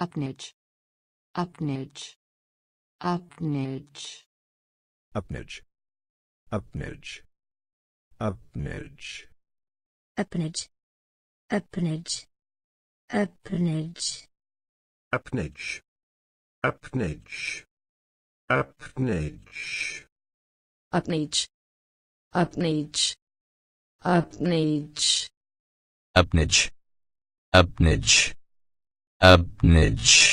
Upnage. Upnage. Upnage. Upnage. Upnage. Upnage. Upnage. Upnage. Upnage. Upnage. Upnage. Upnage. Upnage. Upnage. Upnage. Upnage. Upnage. Abnage.